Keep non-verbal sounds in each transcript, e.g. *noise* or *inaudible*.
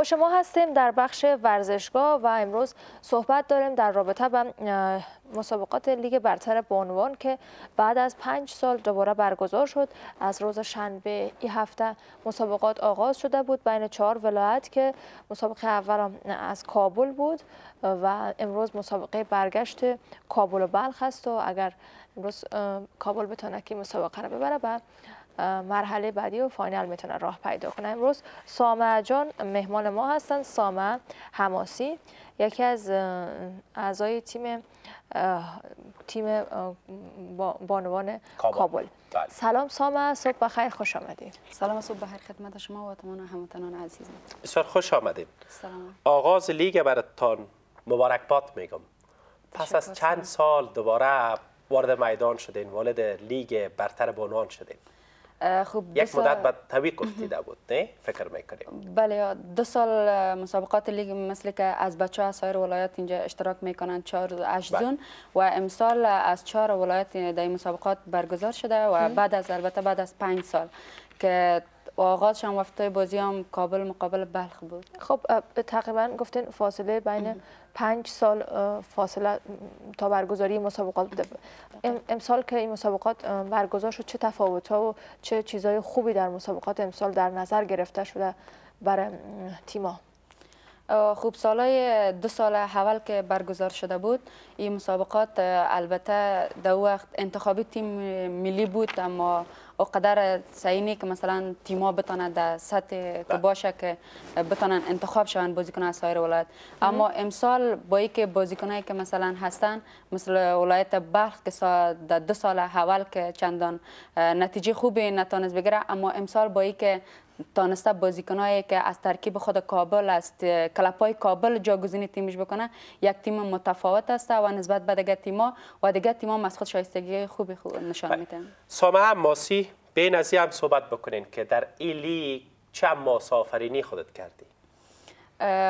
با شما هستیم در بخش ورزشگاه و امروز صحبت داریم در رابطه با مسابقات لیگ برتر بانوان که بعد از پنج سال دوباره برگزار شد از روز شنبه این هفته مسابقات آغاز شده بود بین چهار ولایت که مسابقه اول از کابل بود و امروز مسابقه برگشت کابل و بلخ است و اگر امروز کابل بتونه که مسابقه را ببره و مرحله بعدی و فاینال میتونن راه پیدا کنن امروز سامه جان مهمان ما هستن سامه هماسی یکی از اعضای تیم تیم بانوان کابل, بله. سلام سامه صبح بخیر خوش آمدید سلام صبح بخیر خدمت شما و تمام هموطنان عزیز بسیار خوش آمدید سلام آغاز لیگ براتان مبارک باد میگم پس از چند سال دوباره وارد میدان شدین والد لیگ برتر بانوان شدین خب یک مدت بعد توی گفتیده بود نه فکر میکنیم بله دو سال مسابقات لیگ مثل که از بچه از سایر ولایت اینجا اشتراک میکنند چهار هشت بله. و امسال از چهار ولایت در مسابقات برگزار شده و بعد از البته بعد از پنج سال که و آغاز شم وفته بازی هم کابل مقابل بلخ بود خب تقریبا گفتین فاصله بین پنج سال فاصله تا برگزاری مسابقات امسال که این مسابقات برگزار شد چه تفاوت ها و چه چیزهای خوبی در مسابقات امسال در نظر گرفته شده برای تیما خوب سالای دو سال اول که برگزار شده بود این مسابقات البته دو وقت انتخابی تیم ملی بود اما او قدر سعینی که مثلا تیما بتانه در سطح که باشه که بتانن انتخاب شوند بازیکن از سایر ولایت اما امسال با که بازیکنایی که مثلا هستن مثل ولایت بلخ که سا دو سال اول که چندان نتیجه خوبی نتانست بگیره اما امسال با که تانسته بازیکنایی که از ترکیب خود کابل است کلپای کابل جاگزینی تیمش بکنه یک تیم متفاوت است و نسبت به دیگه تیما و دیگه تیما شایستگی خوبی خوب نشان میده سامه ماسی به این هم صحبت بکنین که در ایلی چند مسافرینی خودت کردی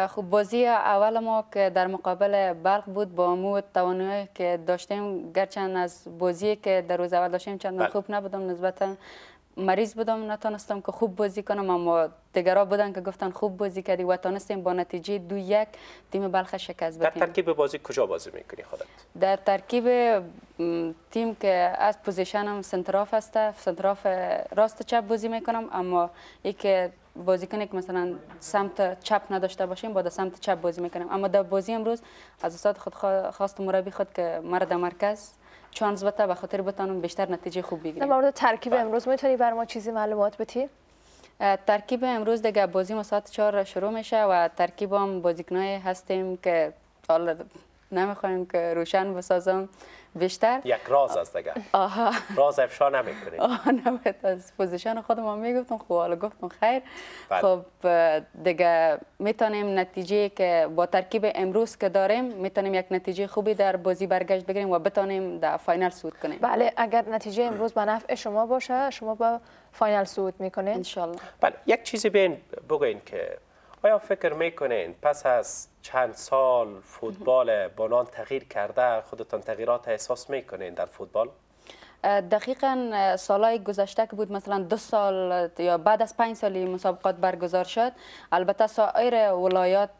خب بازی اول ما که در مقابل برق بود با امود توانایی که داشتیم گرچند از بازی که در روز اول داشتیم چندان بله. خوب نبودم نسبتاً مریض بودم نتونستم که خوب بازی کنم اما دیگرا بودن که گفتن خوب بازی کردی و تانستیم با نتیجه دو یک تیم بلخ شکست بدیم در ترکیب بازی کجا بازی میکنی خودت در ترکیب تیم که از پوزیشنم سنتراف است، سنتراف راست چپ بازی میکنم اما یک بازیکن که مثلا سمت چپ نداشته باشیم با سمت چپ بازی میکنم اما در بازی امروز از استاد خود خواست مربی خود که مرد مرکز چون البته به خاطر بتانم بیشتر نتیجه خوب بگیریم در مورد ترکیب امروز میتونی بر ما چیزی معلومات بدی ترکیب امروز دیگه بازی ما ساعت 4 شروع میشه و ترکیب هم بازیکنای هستیم که نمیخوایم که روشن بسازم بیشتر یک راز است دیگه آها. راز افشا نمیکنید آها نباید از پوزیشن خودم هم میگفتم خب حالا گفتم خیر بله. خب دیگه میتونیم نتیجه که با ترکیب امروز که داریم میتونیم یک نتیجه خوبی در بازی برگشت بگیریم و بتونیم در فاینال صعود کنیم بله اگر نتیجه امروز به نفع شما باشه شما با فاینال صعود میکنید ان بله یک چیزی بین بگوین که آیا فکر میکنین پس از چند سال فوتبال بانان تغییر کرده خودتان تغییرات احساس میکنین در فوتبال؟ دقیقا سالای گذشته که بود مثلا دو سال یا بعد از پنج سالی مسابقات برگزار شد البته سایر ولایات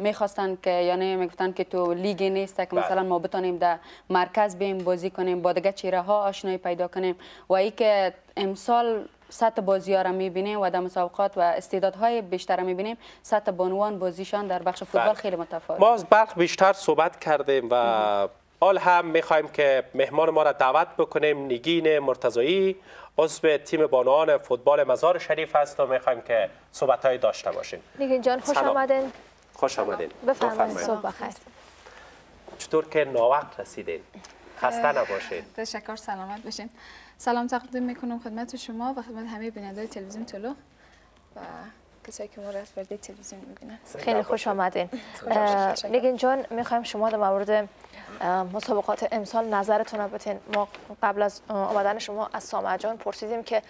میخواستن که یعنی میگفتن که تو لیگ نیست که بله. مثلا ما بتانیم در مرکز بیم بازی کنیم با دیگه چیره ها آشنایی پیدا کنیم و ای که امسال سطح بازی ها را میبینیم و در مسابقات و استعدادهای بیشتر را میبینیم سطح بانوان بازیشان در بخش فوتبال بله. خیلی متفاوت ما از بلخ بیشتر صحبت کردیم و حال هم میخوایم که مهمان ما را دعوت بکنیم نگین مرتضایی عضو تیم بانوان فوتبال مزار شریف هست و میخوایم که صحبت های داشته باشیم نگین جان خوش آمدین خوش آمدین بفرمایید صبح بخیر چطور که ناوقت رسیدین خسته نباشید. تشکر سلامت باشین سلام تقدیم میکنم خدمت شما و خدمت همه بیننده تلویزیون تلو و کسایی که ما را از تلویزیون میبینن خیلی خوش آمدین نگین جان میخوایم شما در مورد مسابقات امسال نظرتون بتین ما قبل از آمدن شما از سامع جان پرسیدیم که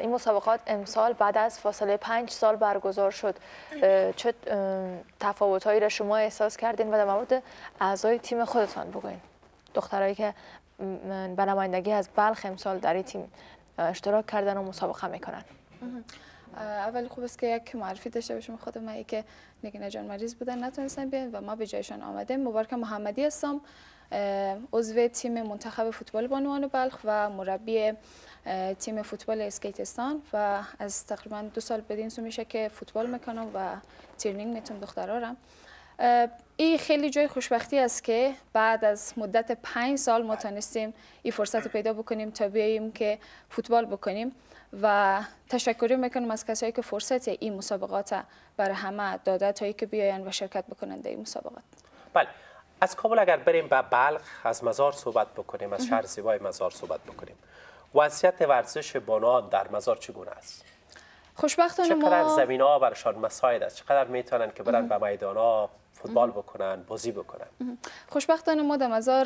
این مسابقات امسال بعد از فاصله پنج سال برگزار شد چه تفاوتهایی را شما احساس کردین و در مورد اعضای تیم خودتان بگوین دخترایی که به نمایندگی از بلخ امسال در این تیم اشتراک کردن و مسابقه میکنن اول خوب است که یک معرفی داشته باشم خود من که نگین جان مریض بودن نتونستن بیان و ما به جایشان آمدیم مبارک محمدی هستم عضو تیم منتخب فوتبال بانوان بلخ و مربی تیم فوتبال اسکیتستان و از تقریبا دو سال بدین سو میشه که فوتبال میکنم و ترنینگ میتونم دخترارم این خیلی جای خوشبختی است که بعد از مدت پنج سال ما تانستیم این فرصت رو پیدا بکنیم تا بیاییم که فوتبال بکنیم و تشکر میکنم از کسایی که فرصت این مسابقات برای همه داده تا که بیاین و شرکت بکنند در این مسابقات بله از کابل اگر بریم به بلخ از مزار صحبت بکنیم از شهر زیبای مزار صحبت بکنیم وضعیت ورزش بانوان در مزار چگونه است خوشبختانه ما چقدر زمین ها برشان مساعد است چقدر میتونن که برن به میدان ها فوتبال بکنن بازی بکنن خوشبختانه ما در مزار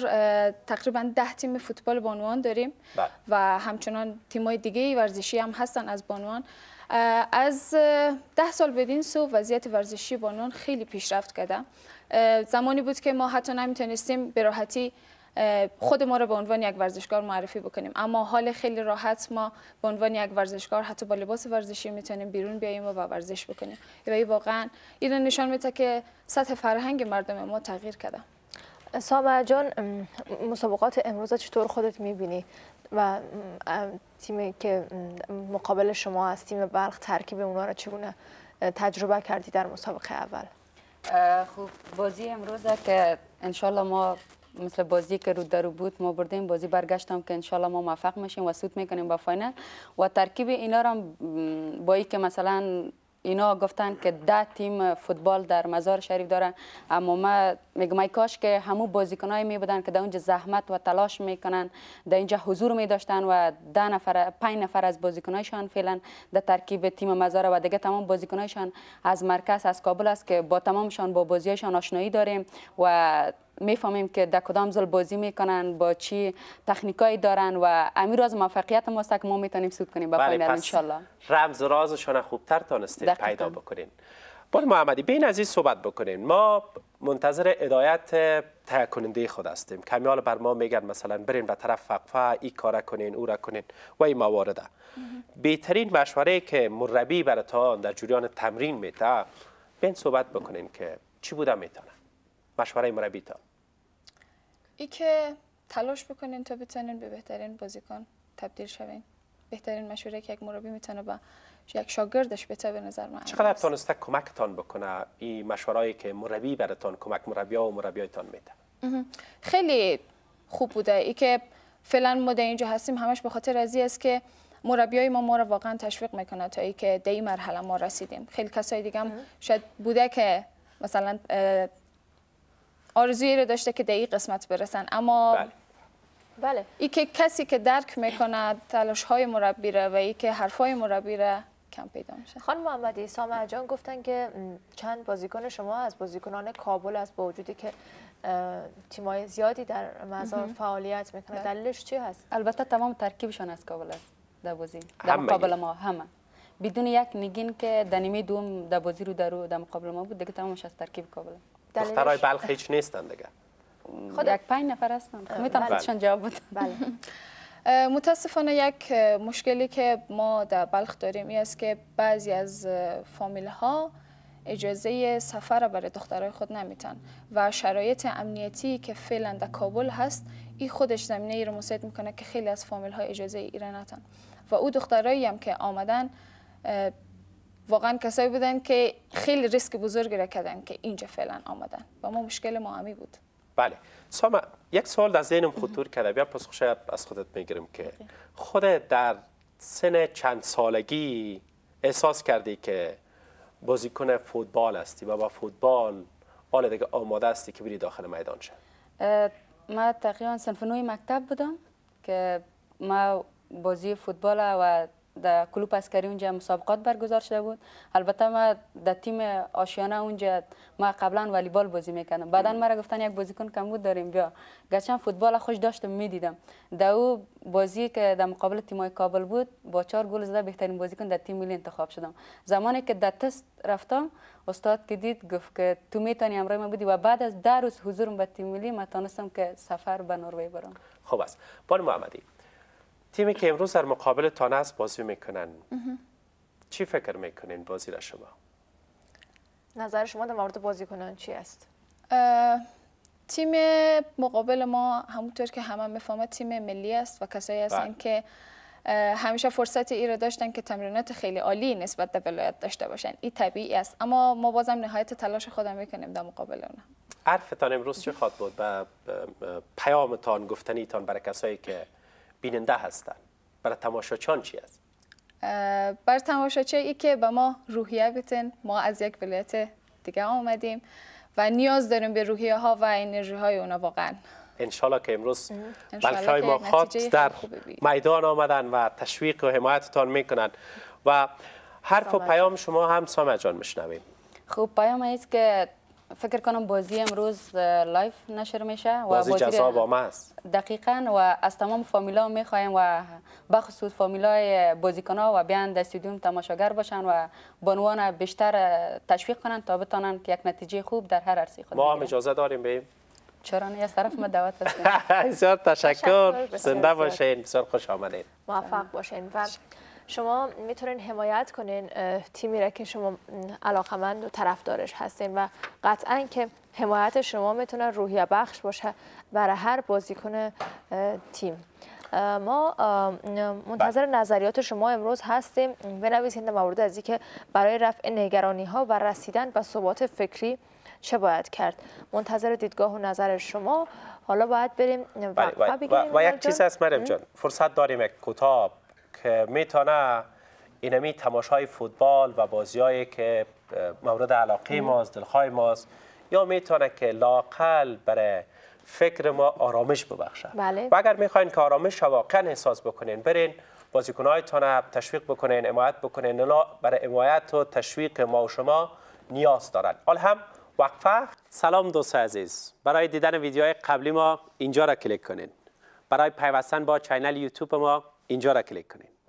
تقریبا ده تیم فوتبال بانوان داریم بله. و همچنان تیمای دیگه ورزشی هم هستن از بانوان از ده سال بدین سو وضعیت ورزشی بانوان خیلی پیشرفت کرده زمانی بود که ما حتی نمیتونستیم به راحتی خود ما رو به عنوان یک ورزشکار معرفی بکنیم اما حال خیلی راحت ما به عنوان یک ورزشکار حتی با لباس ورزشی میتونیم بیرون بیاییم و ورزش بکنیم و این واقعا این نشان میده که سطح فرهنگ مردم ما تغییر کرده سامه جان مسابقات امروز چطور خودت میبینی و تیم که مقابل شما از تیم بلخ ترکیب اونا را چگونه تجربه کردی در مسابقه اول خب بازی امروز که انشالله ما مثل بازی که رود در بود ما بردیم بازی برگشتم که انشالله ما موفق میشیم و سود میکنیم با فاینل و ترکیب اینا را با ای که مثلا اینا گفتن که ده تیم فوتبال در مزار شریف دارن اما ما میگم ای کاش که همو بازیکنای می بودن که در اونجا زحمت و تلاش میکنن در اینجا حضور می داشتن و ده نفر پنج نفر از بازیکنایشان فعلا در ترکیب تیم مزاره و دیگه تمام بازیکنایشان از مرکز از کابل است که با تمامشان با بازیشان آشنایی داریم و میفهمیم که در کدام زل بازی میکنن با چی تکنیکایی دارن و امیر از موفقیت ماست که ما میتونیم سود کنیم با بله، رمز و رازشان خوبتر تونستید پیدا بکنین باید محمدی از این صحبت بکنین ما منتظر هدایت تهیه خود هستیم کمیال بر ما میگن مثلا برین به طرف فقفه ای کار کنین او را کنین و این موارد بهترین مشوره که مربی براتان در جریان تمرین میته بین صحبت بکنین که چی بوده میتونه مشوره مربی تا ای که تلاش بکنین تا بتونین به بهترین بازیکن تبدیل شوین بهترین مشوره که یک مربی میتونه با یک شاگردش بده به نظر من چقدر تانسته کمکتان بکنه این مشورایی که مربی براتان کمک مربی ها و مربیایتان میده خیلی خوب بوده ای که فعلا ما در اینجا هستیم همش به خاطر ازی است که های ما ما را واقعا تشویق میکنه تا ای که دی مرحله ما رسیدیم خیلی کسای دیگه هم شاید بوده که مثلا آرزوی رو داشته که دی قسمت برسن اما بله. بله ای که کسی که درک میکند تلاش های مربی را و ای که حرف های مربی را کم پیدا میشه خانم محمدی سامع جان گفتن که چند بازیکن شما از بازیکنان کابل از با وجودی که تیمای زیادی در مزار فعالیت میکنه بله. دلیلش چی هست البته تمام ترکیبشان از کابل است در بازی در مقابل ما همه بدون یک نگین که دنیمی دوم در بازی رو در مقابل ما بود دیگه تمامش از ترکیب کابل دخترای بلخ هیچ نیستن دیگه خود یک پنج نفر هستم میتونم بله. خودشان جواب بدم بله *laughs* متاسفانه یک مشکلی که ما در بلخ داریم این است که بعضی از فامیل ها اجازه سفر را برای دخترای خود نمیتن و شرایط امنیتی که فعلا در کابل هست این خودش زمینه ای رو مساعد میکنه که خیلی از فامیل ها اجازه ای نتن و او دخترایی هم که آمدن واقعا کسایی بودن که خیلی ریسک بزرگی را کردن که اینجا فعلا آمدن و ما مشکل ما بود بله سام یک سوال در ذهنم خطور کرده بیا پاسخش از خودت میگیرم که خود در سن چند سالگی احساس کردی که بازیکن فوتبال هستی و با فوتبال حال دیگه آماده هستی که بری داخل میدان شد. ما تقریبا سنف مکتب بودم که ما بازی فوتبال و در کلوب اسکری اونجا مسابقات برگزار شده بود البته ما در تیم آشیانه اونجا ما قبلا والیبال بازی میکردم بعدا مرا گفتن یک بازیکن کم بود داریم بیا گرچه فوتبال خوش داشتم میدیدم در او بازی که در مقابل تیمای کابل بود با چهار گل زده بهترین بازیکن در تیم ملی انتخاب شدم زمانی که در تست رفتم استاد که دید گفت که تو میتونی امرای من بودی و بعد از ده روز حضورم به تیم ملی که سفر به نروژ برم خوب است پان محمدی تیمی که امروز در مقابل تانست بازی میکنن چی فکر میکنین بازی را شما؟ نظر شما در مورد بازی کنن چی است؟ تیم مقابل ما همونطور که همه میفهمه تیم ملی است و کسایی هستن بله. که همیشه فرصت ای را داشتن که تمرینات خیلی عالی نسبت به ولایت داشته باشن این طبیعی است اما ما بازم نهایت تلاش خودم میکنیم در مقابل اونها حرفتان امروز چه خواد بود و پیامتان گفتنیتان برای کسایی که بیننده هستند برای تماشاچان چی است برای تماشاچه ای که به ما روحیه بتن ما از یک ولایت دیگه آمدیم و نیاز داریم به روحیه ها و انرژی های اونا واقعا انشالله که امروز بلکه ما خاط در میدان آمدن و تشویق و حمایتتان میکنند. و حرف و پیام شما هم سامه جان میشنویم خب پیام است که فکر کنم بازی امروز لایف نشر میشه و بازی جذاب ما است دقیقا و از تمام فامیلا میخوایم و بخصوص فامیلای بازیکن ها و بیان در استادیوم تماشاگر باشن و بانوان بیشتر تشویق کنن تا بتانن که یک نتیجه خوب در هر عرصه خود ما هم اجازه داریم بیم چرا نه از طرف ما دعوت هستیم *laughs* بسیار تشکر زنده باشین بسیار خوش آمدین موفق باشین شما میتونین حمایت کنین تیمی را که شما علاقمند و طرفدارش هستین و قطعا که حمایت شما میتونه روحیه بخش باشه برای هر بازیکن تیم ما منتظر نظریات شما امروز هستیم بنویسید در مورد از که برای رفع نگرانی ها و رسیدن به ثبات فکری چه باید کرد منتظر دیدگاه و نظر شما حالا باید بریم و, و, و, و یک چیز هست مریم جان فرصت داریم کتاب میتونه اینمی تماشای فوتبال و بازیایی که مورد علاقه ماست دلخواه ماست یا میتونه که لاقل برای فکر ما آرامش ببخشه بله. و اگر میخواین که آرامش واقعا احساس بکنین برین بازیکنهایتان تشویق بکنین حمایت بکنین نلا برای حمایت و تشویق ما و شما نیاز دارن حال هم وقفه سلام دوست عزیز برای دیدن ویدیوهای قبلی ما اینجا را کلیک کنین برای پیوستن با چینل یوتیوب ما اینجا را کلیک کنید